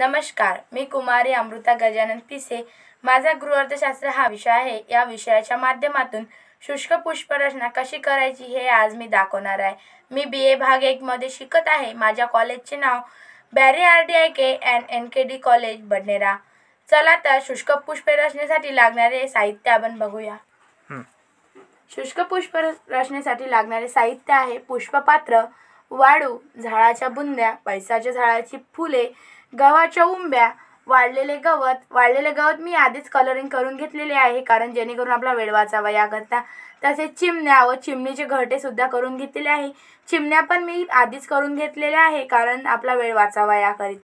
नमस्कार मी कुमारी अमृता गजानन पिसे माझा गृहअर्थशास्त्र हा विषय आहे या विषयाच्या माध्यमातून शुष्क पुष्परचना कशी करायची हे आज मी दाखवणार आहे मी बी ए भाग एकमध्ये शिकत आहे माझ्या कॉलेजचे नाव बॅरी R D I K and N K D college Badnera चला तर शुष्क पुष्प रचनेसाठी लागणारे साहित्य आपण बघूया शुष्क पुष्प रचनेसाठी लागणारे साहित्य आहे पुष्पपात्र वाळू झाडाच्या बुंद्या पैसाच्या झाडाची फुले गव्हाच्या उंब्या वाळलेले गवत वाळलेले गवत मी आधीच कलरिंग करून घेतलेले आहे कारण जेणेकरून आपला वेळ वाचावा याकरता तसेच चिमण्या व चिमणीचे घटेसुद्धा करून घेतलेले आहे चिमण्या पण मी आधीच करून घेतलेल्या आहे कारण आपला वेळ वाचावा याकरिता